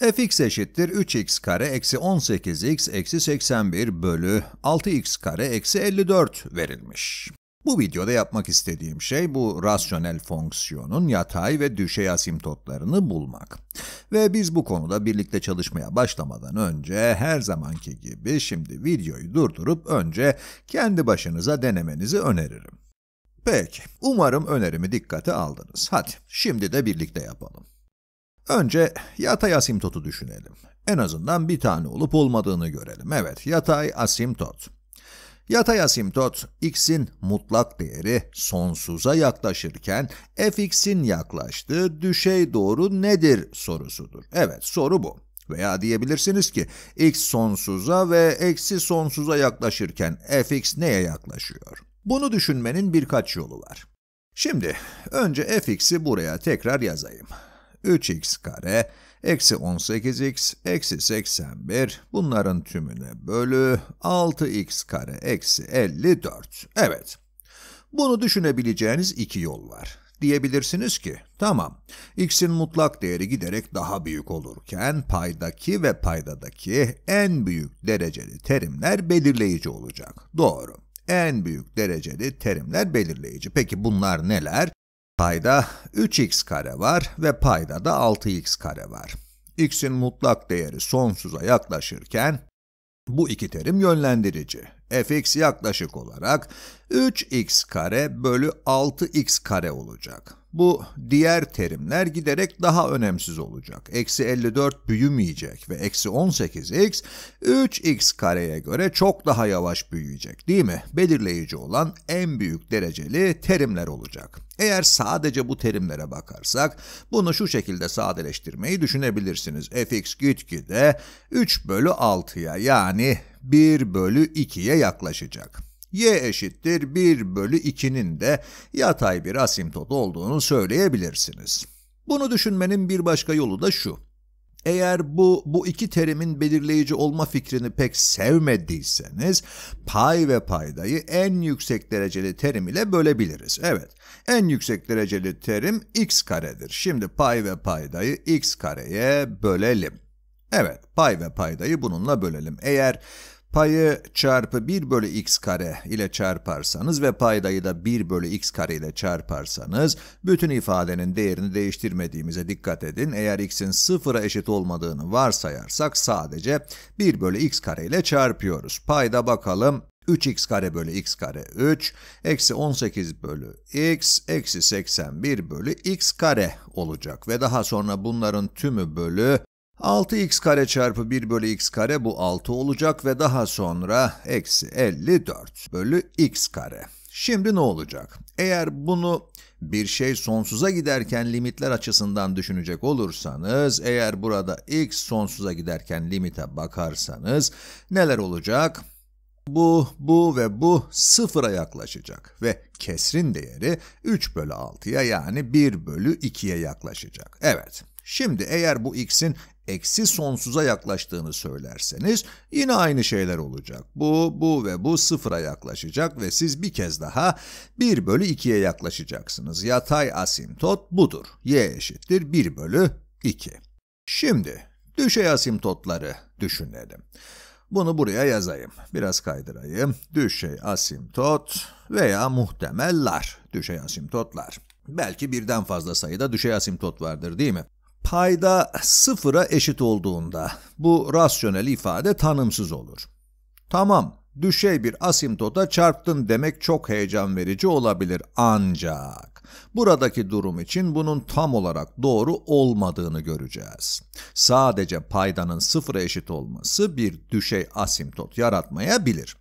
fx eşittir 3x kare eksi 18x eksi 81 bölü 6x kare eksi 54 verilmiş. Bu videoda yapmak istediğim şey bu rasyonel fonksiyonun yatay ve düşey asimtotlarını bulmak. Ve biz bu konuda birlikte çalışmaya başlamadan önce her zamanki gibi şimdi videoyu durdurup önce kendi başınıza denemenizi öneririm. Peki, umarım önerimi dikkate aldınız. Hadi, şimdi de birlikte yapalım. Önce yatay asimtotu düşünelim. En azından bir tane olup olmadığını görelim. Evet, yatay asimtot. Yatay asimtot, x'in mutlak değeri sonsuza yaklaşırken fx'in yaklaştığı düşey doğru nedir sorusudur. Evet, soru bu. Veya diyebilirsiniz ki x sonsuza ve eksi sonsuza yaklaşırken fx neye yaklaşıyor? Bunu düşünmenin birkaç yolu var. Şimdi önce fx'i buraya tekrar yazayım. 3x kare, eksi 18x, eksi 81, bunların tümüne bölü 6x kare, eksi 54. Evet, bunu düşünebileceğiniz iki yol var. Diyebilirsiniz ki, tamam, x'in mutlak değeri giderek daha büyük olurken paydaki ve paydadaki en büyük dereceli terimler belirleyici olacak. Doğru en büyük dereceli terimler belirleyici. Peki bunlar neler? Payda 3x kare var ve payda da 6x kare var. x'in mutlak değeri sonsuza yaklaşırken bu iki terim yönlendirici. fx yaklaşık olarak 3x kare bölü 6x kare olacak. Bu diğer terimler giderek daha önemsiz olacak. Eksi 54 büyümeyecek ve eksi 18x 3x kareye göre çok daha yavaş büyüyecek değil mi? Belirleyici olan en büyük dereceli terimler olacak. Eğer sadece bu terimlere bakarsak bunu şu şekilde sadeleştirmeyi düşünebilirsiniz. fx gitgide 3 bölü 6'ya yani 1 bölü 2'ye yaklaşacak y eşittir 1 bölü 2'nin de yatay bir asimtot olduğunu söyleyebilirsiniz. Bunu düşünmenin bir başka yolu da şu. Eğer bu, bu iki terimin belirleyici olma fikrini pek sevmediyseniz, pay ve paydayı en yüksek dereceli terim ile bölebiliriz. Evet, en yüksek dereceli terim x karedir. Şimdi pay ve paydayı x kareye bölelim. Evet, pay ve paydayı bununla bölelim. Eğer payı çarpı 1 bölü x kare ile çarparsanız ve paydayı da 1 bölü x kare ile çarparsanız bütün ifadenin değerini değiştirmediğimize dikkat edin. Eğer x'in sıfıra eşit olmadığını varsayarsak sadece 1 bölü x kare ile çarpıyoruz. Payda bakalım 3x kare bölü x kare 3, eksi 18 bölü x, eksi 81 bölü x kare olacak. Ve daha sonra bunların tümü bölü 6x kare çarpı 1 bölü x kare bu 6 olacak ve daha sonra eksi 54 bölü x kare. Şimdi ne olacak? Eğer bunu bir şey sonsuza giderken limitler açısından düşünecek olursanız, eğer burada x sonsuza giderken limite bakarsanız neler olacak? Bu, bu ve bu sıfıra yaklaşacak ve kesrin değeri 3 bölü 6'ya yani 1 bölü 2'ye yaklaşacak. Evet, Şimdi eğer bu x'in eksi sonsuza yaklaştığını söylerseniz yine aynı şeyler olacak. Bu, bu ve bu sıfıra yaklaşacak ve siz bir kez daha 1 bölü 2'ye yaklaşacaksınız. Yatay asimtot budur. y eşittir 1 bölü 2. Şimdi düşey asimtotları düşünelim. Bunu buraya yazayım. Biraz kaydırayım. Düşey asimtot veya muhtemeller. Düşey asimtotlar. Belki birden fazla sayıda düşey asimtot vardır değil mi? payda sıfıra eşit olduğunda bu rasyonel ifade tanımsız olur. Tamam, düşey bir asimtota çarptın demek çok heyecan verici olabilir ancak buradaki durum için bunun tam olarak doğru olmadığını göreceğiz. Sadece paydanın sıfıra eşit olması bir düşey asimptot yaratmayabilir.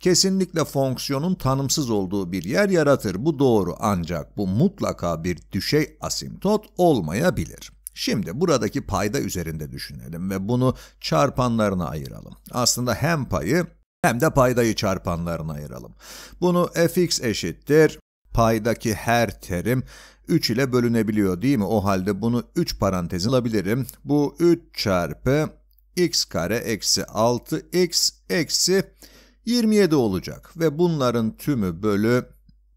Kesinlikle fonksiyonun tanımsız olduğu bir yer yaratır bu doğru ancak bu mutlaka bir düşey asimtot olmayabilir. Şimdi buradaki payda üzerinde düşünelim ve bunu çarpanlarına ayıralım. Aslında hem payı hem de paydayı çarpanlarına ayıralım. Bunu fx eşittir paydaki her terim 3 ile bölünebiliyor değil mi? O halde bunu 3 parantezin alabilirim. Bu 3 çarpı x kare eksi 6x eksi 27 olacak. Ve bunların tümü bölü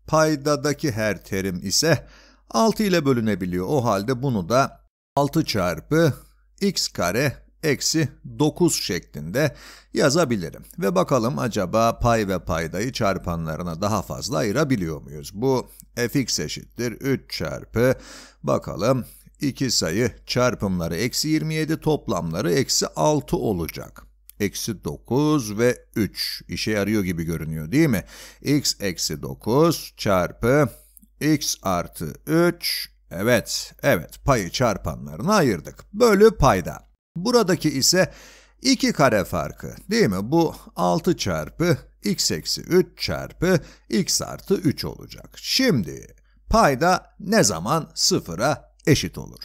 paydadaki her terim ise 6 ile bölünebiliyor. O halde bunu da 6 çarpı x kare eksi 9 şeklinde yazabilirim. Ve bakalım acaba pay ve paydayı çarpanlarına daha fazla ayırabiliyor muyuz? Bu fx eşittir 3 çarpı bakalım 2 sayı çarpımları eksi 27 toplamları eksi 6 olacak. Eksi 9 ve 3 işe yarıyor gibi görünüyor değil mi? x eksi 9 çarpı x artı 3 Evet, evet payı çarpanlarını ayırdık. Bölü payda. Buradaki ise 2 kare farkı değil mi? Bu 6 çarpı x eksi 3 çarpı x artı 3 olacak. Şimdi payda ne zaman sıfıra eşit olur?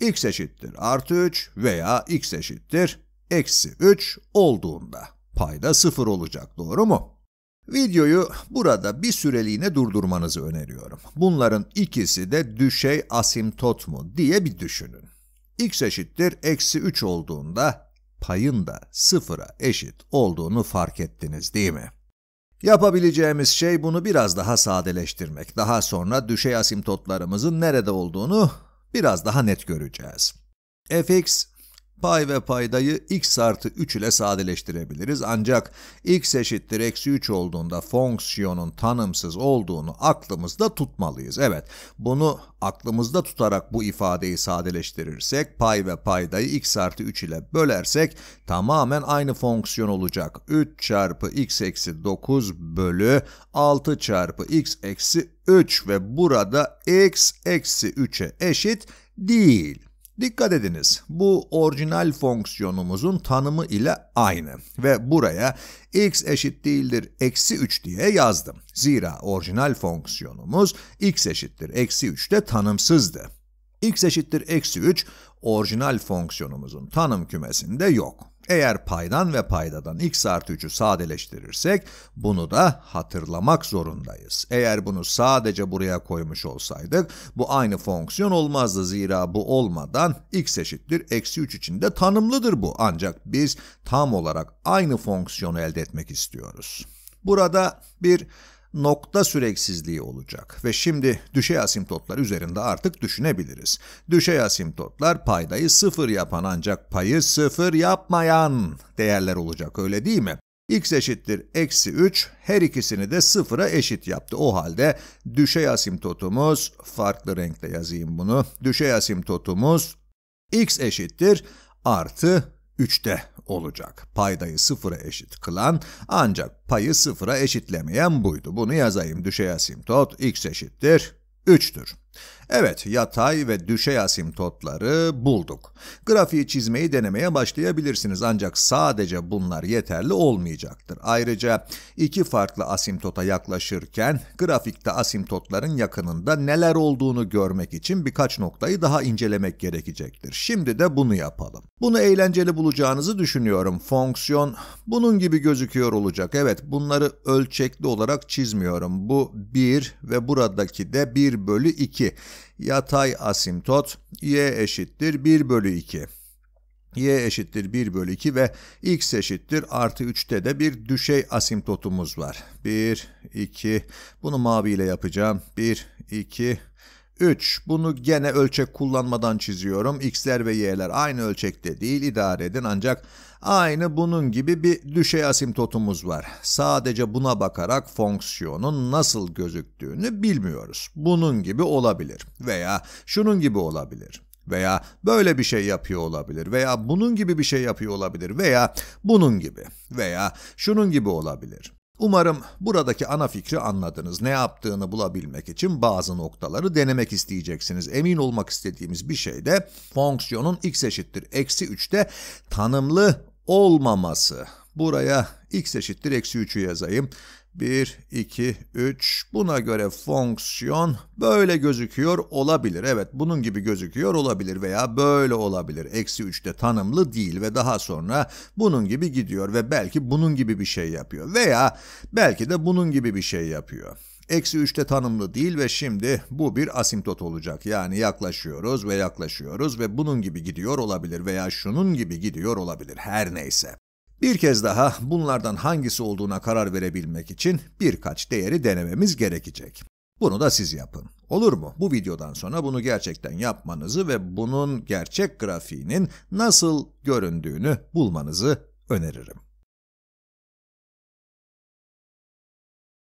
x eşittir artı 3 veya x eşittir eksi 3 olduğunda payda sıfır olacak doğru mu? Videoyu burada bir süreliğine durdurmanızı öneriyorum. Bunların ikisi de düşey asimtot mu diye bir düşünün. x eşittir eksi 3 olduğunda payın da sıfıra eşit olduğunu fark ettiniz değil mi? Yapabileceğimiz şey bunu biraz daha sadeleştirmek. Daha sonra düşey asimtotlarımızın nerede olduğunu biraz daha net göreceğiz. fx Pay ve paydayı x artı 3 ile sadeleştirebiliriz ancak x eşittir eksi 3 olduğunda fonksiyonun tanımsız olduğunu aklımızda tutmalıyız. Evet bunu aklımızda tutarak bu ifadeyi sadeleştirirsek pay ve paydayı x artı 3 ile bölersek tamamen aynı fonksiyon olacak. 3 çarpı x eksi 9 bölü 6 çarpı x eksi 3 ve burada x eksi 3'e eşit değil. Dikkat ediniz bu orijinal fonksiyonumuzun tanımı ile aynı ve buraya x eşit değildir eksi 3 diye yazdım. Zira orijinal fonksiyonumuz x eşittir eksi 3 de tanımsızdı. x eşittir eksi 3 orijinal fonksiyonumuzun tanım kümesinde yok. Eğer paydan ve paydadan x artı 3'ü sadeleştirirsek bunu da hatırlamak zorundayız. Eğer bunu sadece buraya koymuş olsaydık bu aynı fonksiyon olmazdı zira bu olmadan x eşittir eksi 3 de tanımlıdır bu. Ancak biz tam olarak aynı fonksiyonu elde etmek istiyoruz. Burada bir nokta süreksizliği olacak ve şimdi düşey asimtotlar üzerinde artık düşünebiliriz. Düşey asimtotlar paydayı sıfır yapan ancak payı sıfır yapmayan değerler olacak öyle değil mi? x eşittir eksi 3 her ikisini de sıfıra eşit yaptı. O halde düşey asimtotumuz farklı renkle yazayım bunu. Düşey asimtotumuz x eşittir artı 3'te olacak. Paydayı sıfıra eşit kılan ancak payı sıfıra eşitlemeyen buydu. Bunu yazayım Düşey asimtot x eşittir 3'tür. Evet, yatay ve düşey asimtotları bulduk. Grafiği çizmeyi denemeye başlayabilirsiniz ancak sadece bunlar yeterli olmayacaktır. Ayrıca iki farklı asimtota yaklaşırken grafikte asimtotların yakınında neler olduğunu görmek için birkaç noktayı daha incelemek gerekecektir. Şimdi de bunu yapalım. Bunu eğlenceli bulacağınızı düşünüyorum. Fonksiyon bunun gibi gözüküyor olacak. Evet, bunları ölçekli olarak çizmiyorum. Bu 1 ve buradaki de 1 bölü 2 2. Yatay asimtot y eşittir 1 bölü 2 y eşittir 1 bölü 2 ve x eşittir artı 3'te de bir düşey asimtotumuz var. 1, 2, bunu maviyle yapacağım. 1, 2, 3. Bunu gene ölçek kullanmadan çiziyorum. X'ler ve Y'ler aynı ölçekte değil idare edin ancak aynı bunun gibi bir düşey asimtotumuz var. Sadece buna bakarak fonksiyonun nasıl gözüktüğünü bilmiyoruz. Bunun gibi olabilir veya şunun gibi olabilir veya böyle bir şey yapıyor olabilir veya bunun gibi bir şey yapıyor olabilir veya bunun gibi veya şunun gibi olabilir. Umarım buradaki ana fikri anladınız. Ne yaptığını bulabilmek için bazı noktaları denemek isteyeceksiniz. Emin olmak istediğimiz bir şey de fonksiyonun x eşittir eksi 3'te tanımlı olmaması. Buraya x eşittir eksi 3'ü yazayım. 1, 2, 3 buna göre fonksiyon böyle gözüküyor olabilir. Evet bunun gibi gözüküyor olabilir veya böyle olabilir. Eksi 3'te tanımlı değil ve daha sonra bunun gibi gidiyor ve belki bunun gibi bir şey yapıyor veya belki de bunun gibi bir şey yapıyor. Eksi 3'te tanımlı değil ve şimdi bu bir asimtot olacak. Yani yaklaşıyoruz ve yaklaşıyoruz ve bunun gibi gidiyor olabilir veya şunun gibi gidiyor olabilir her neyse. Bir kez daha bunlardan hangisi olduğuna karar verebilmek için birkaç değeri denememiz gerekecek. Bunu da siz yapın. Olur mu? Bu videodan sonra bunu gerçekten yapmanızı ve bunun gerçek grafiğinin nasıl göründüğünü bulmanızı öneririm.